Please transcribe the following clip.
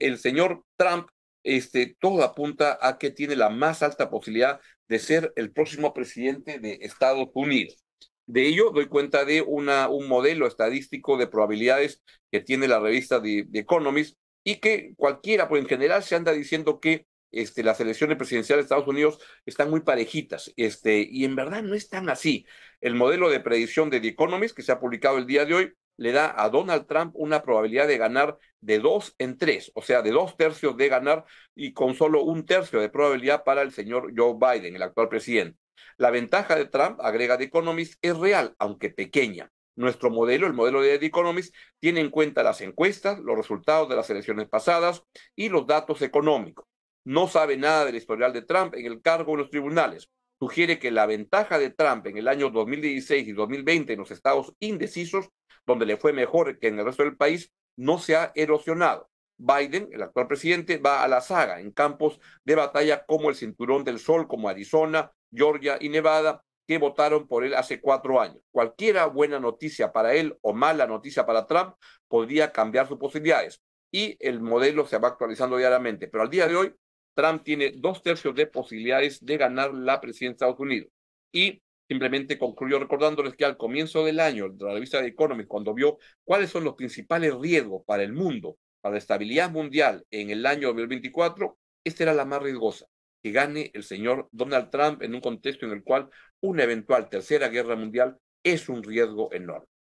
el señor Trump, este, todo apunta a que tiene la más alta posibilidad de ser el próximo presidente de Estados Unidos. De ello doy cuenta de un modelo estadístico de probabilidades que tiene la revista The, Economist y que cualquiera, por pues, en general se anda diciendo que este, las elecciones presidenciales de Estados Unidos están muy parejitas, este, y en verdad no están así. El modelo de predicción de The Economist, que se ha publicado el día de hoy, le da a Donald Trump una probabilidad de ganar de dos en tres, o sea, de dos tercios de ganar y con solo un tercio de probabilidad para el señor Joe Biden, el actual presidente. La ventaja de Trump, agrega The Economist, es real, aunque pequeña. Nuestro modelo, el modelo de The Economist, tiene en cuenta las encuestas, los resultados de las elecciones pasadas y los datos económicos. No sabe nada del historial de Trump en el cargo de los tribunales sugiere que la ventaja de Trump en el año 2016 y 2020 en los estados indecisos, donde le fue mejor que en el resto del país, no se ha erosionado. Biden, el actual presidente, va a la saga en campos de batalla como el Cinturón del Sol, como Arizona, Georgia y Nevada, que votaron por él hace cuatro años. Cualquiera buena noticia para él o mala noticia para Trump podría cambiar sus posibilidades y el modelo se va actualizando diariamente. Pero al día de hoy, Trump tiene dos tercios de posibilidades de ganar la presidencia de Estados Unidos. Y simplemente concluyó recordándoles que al comienzo del año, la revista de Economist, cuando vio cuáles son los principales riesgos para el mundo, para la estabilidad mundial en el año 2024, esta era la más riesgosa, que gane el señor Donald Trump en un contexto en el cual una eventual tercera guerra mundial es un riesgo enorme.